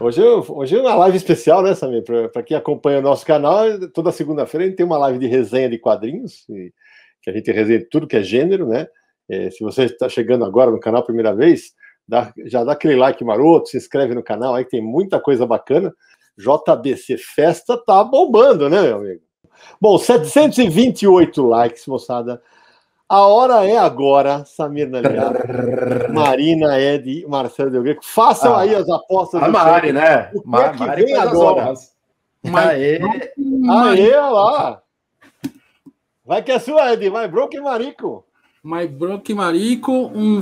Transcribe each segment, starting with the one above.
Hoje, hoje é uma live especial, né, Samir? Para quem acompanha o nosso canal, toda segunda-feira a gente tem uma live de resenha de quadrinhos, e, que a gente resenha tudo que é gênero, né? É, se você está chegando agora no canal primeira vez, dá, já dá aquele like maroto, se inscreve no canal, aí tem muita coisa bacana. JBC Festa tá bombando, né, meu amigo? Bom, 728 likes, moçada. A hora é agora, Samir Naliar, Marina, Ed e Marcelo Del Greco. Façam ah, aí as apostas. A ah, Mari, tempo. né? O que Mar, é que Mari vem agora? Aê! Aê, olha lá! Vai que é sua, Ed. Vai, Broke Marico. My Broke Marico, um,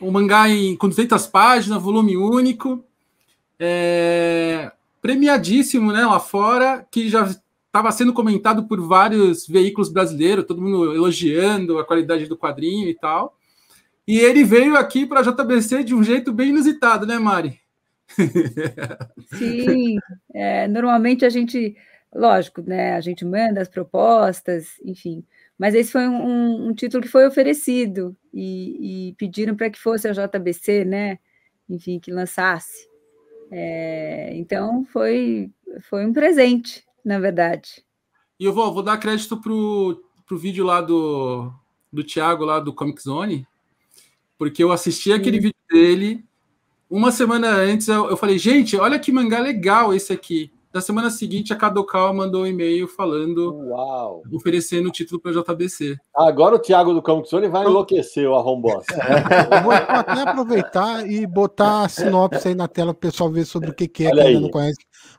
um mangá em, com 200 páginas, volume único. É, premiadíssimo, né? Lá fora, que já estava sendo comentado por vários veículos brasileiros, todo mundo elogiando a qualidade do quadrinho e tal. E ele veio aqui para a JBC de um jeito bem inusitado, né, Mari? Sim, é, normalmente a gente, lógico, né, a gente manda as propostas, enfim, mas esse foi um, um título que foi oferecido e, e pediram para que fosse a JBC, né, enfim, que lançasse. É, então foi, foi um presente na verdade. E eu vou, vou dar crédito pro, o vídeo lá do, do Thiago, lá do Comic Zone, porque eu assisti Sim. aquele vídeo dele. Uma semana antes eu, eu, falei, gente, olha que mangá legal esse aqui. Na semana seguinte, a Kadokawa mandou um e-mail falando, Uau. oferecendo o título para JBC. Agora o Thiago do Comic Zone vai enlouquecer o arrombosa. É, vou até aproveitar e botar a sinopse aí na tela para o pessoal ver sobre o que, que é, que ainda não conhece.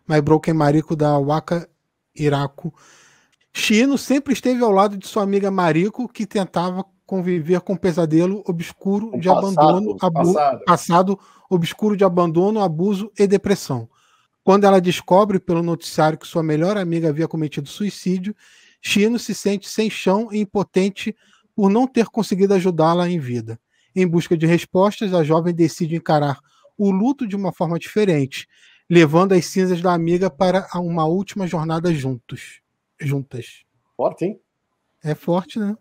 My Broken Mariko da Waka Iraku. Chino sempre esteve ao lado de sua amiga Mariko, que tentava conviver com um pesadelo obscuro um de passado, abandono, abu passado. passado obscuro de abandono, abuso e depressão. Quando ela descobre pelo noticiário que sua melhor amiga havia cometido suicídio, Chino se sente sem chão e impotente por não ter conseguido ajudá-la em vida. Em busca de respostas, a jovem decide encarar o luto de uma forma diferente levando as cinzas da amiga para uma última jornada juntos, juntas. Forte, hein? É forte, né?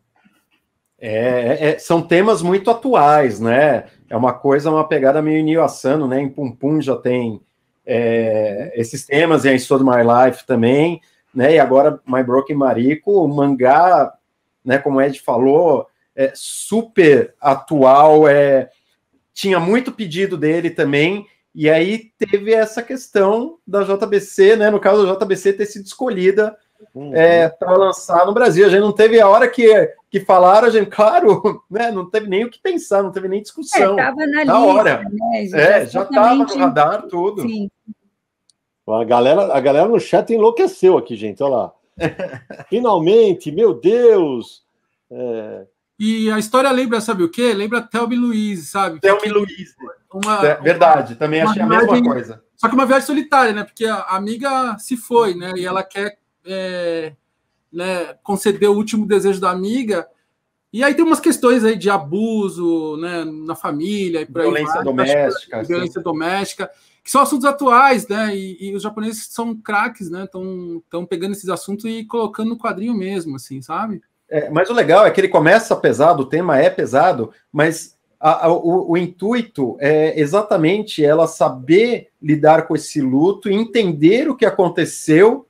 É, é, é, são temas muito atuais, né? É uma coisa, uma pegada meio Nio né? Em Pum Pum já tem é, esses temas, e a Story My Life também, né? E agora My Broken Mariko, o mangá, né? Como o Ed falou, é super atual, é, tinha muito pedido dele também, e aí teve essa questão da JBC, né? No caso da JBC ter sido escolhida uhum. é, para lançar no Brasil. A gente não teve a hora que, que falaram, a gente, claro, né? Não teve nem o que pensar, não teve nem discussão. É, tava na, na lista, hora. Né, é, exatamente... já estava no radar tudo. Sim. A galera, a galera no chat enlouqueceu aqui, gente. Olha lá. Finalmente, meu Deus! É... E a história lembra, sabe o quê? Lembra Thelmy Luiz, sabe? Thelmy Luiz. Uma, é, verdade, uma, também achei a mesma coisa. Só que uma viagem solitária, né? Porque a amiga se foi, né? E ela quer é, né, conceder o último desejo da amiga. E aí tem umas questões aí de abuso né, na família. E violência aí, doméstica. Acho, assim. violência doméstica. Que são assuntos atuais, né? E, e os japoneses são craques, né? Estão pegando esses assuntos e colocando no quadrinho mesmo, assim, sabe? É, mas o legal é que ele começa pesado, o tema é pesado, mas a, a, o, o, intuito é exatamente ela saber lidar com esse luto, entender o que aconteceu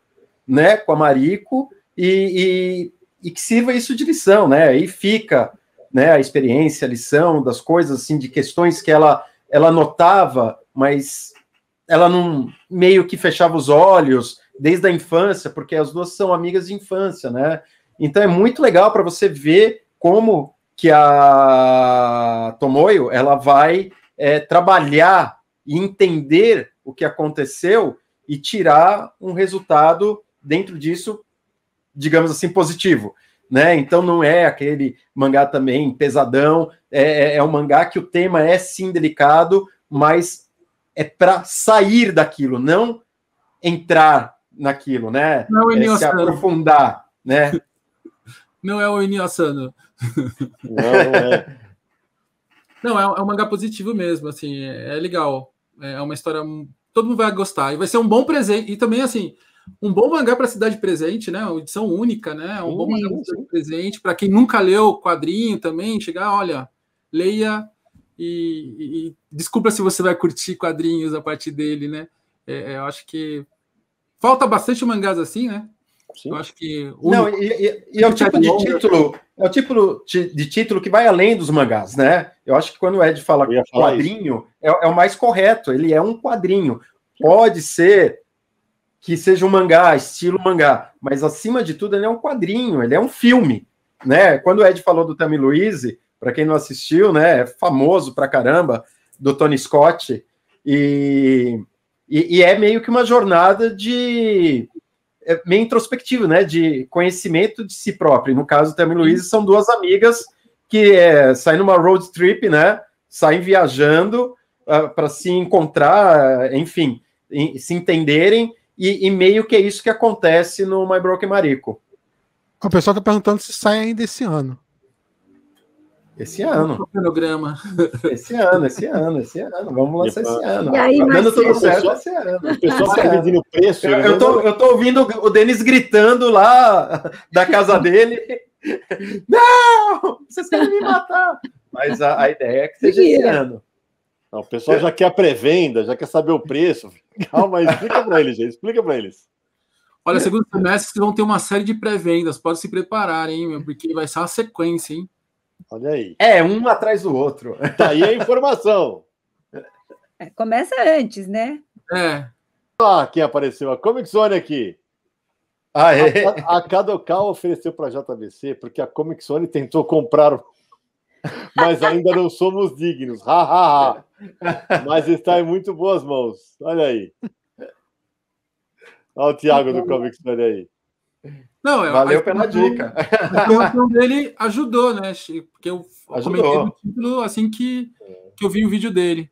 né, com a Marico e, e, e que sirva isso de lição, né? Aí fica né, a experiência, a lição das coisas, assim, de questões que ela, ela notava, mas ela não meio que fechava os olhos desde a infância, porque as duas são amigas de infância, né? Então é muito legal para você ver como que a Tomoyo ela vai é, trabalhar e entender o que aconteceu e tirar um resultado dentro disso, digamos assim, positivo. Né? Então não é aquele mangá também pesadão, é, é, é um mangá que o tema é sim delicado, mas é para sair daquilo, não entrar naquilo, né? Não, é, é se aprofundar, né? Não é o Eni Asano. Não, não é. não, é um, é um mangá positivo mesmo, assim, é, é legal. É, é uma história. Todo mundo vai gostar. E vai ser um bom presente. E também, assim, um bom mangá para a cidade presente, né? Uma edição única, né? Um sim, bom mangá para cidade presente. Para quem nunca leu o quadrinho também, chegar, olha, leia e, e, e, desculpa se você vai curtir quadrinhos a partir dele, né? É, é eu acho que falta bastante mangás assim, né? Sim. Eu acho que. Não, e, e, e, é o tipo é de título, é o tipo de título que vai além dos mangás, né? Eu acho que quando o Ed fala quadrinho, é, é, o mais correto, ele é um quadrinho. Pode ser que seja um mangá, estilo mangá, mas acima de tudo ele é um quadrinho, ele é um filme, né? Quando o Ed falou do Tammy Louise, para quem não assistiu, né, é famoso pra caramba, do Tony Scott, e, e, e é meio que uma jornada de é meio introspectivo, né? De conhecimento de si próprio. No caso, Thelma e Luiz são duas amigas que é, saem numa road trip, né? Saem viajando uh, ah, para se encontrar, enfim, em, se entenderem. E, e, meio que é isso que acontece no My Broken Marico. O pessoal está perguntando se sai ainda esse ano. Esse ano. É esse ano, esse ano, esse ano. Vamos lançar esse ano. E aí, tá tudo certo esse ano. O pessoal fica tá o preço. Eu, eu, tô, eu tô ouvindo o Denis gritando lá da casa dele. Não! Vocês querem me matar! Mas a, a ideia é que seja esse ano. Não, o pessoal já quer a pré-venda, já quer saber o preço. Calma, explica para eles, gente. Explica para eles. Olha, segundo semestre vão ter uma série de pré-vendas. Pode se preparar, hein, meu? Porque vai ser uma sequência, hein? Olha aí. É, um atrás do outro. Tá aí a informação. É, começa antes, né? É. Ah, quem apareceu? A Comic Zone aqui. Ah, é? A, a ofereceu para a JBC porque a Comic Zone tentou comprar, mas ainda não somos dignos. Ha, ha, ha. Mas está em muito boas mãos. Olha aí. Olha o Thiago do tá Comic Zone aí. Não, eu, é, Valeu pela dica. A interrupção dele ajudou, né, Chico? Porque eu ajudou. comentei no título assim que, que eu vi o vídeo dele.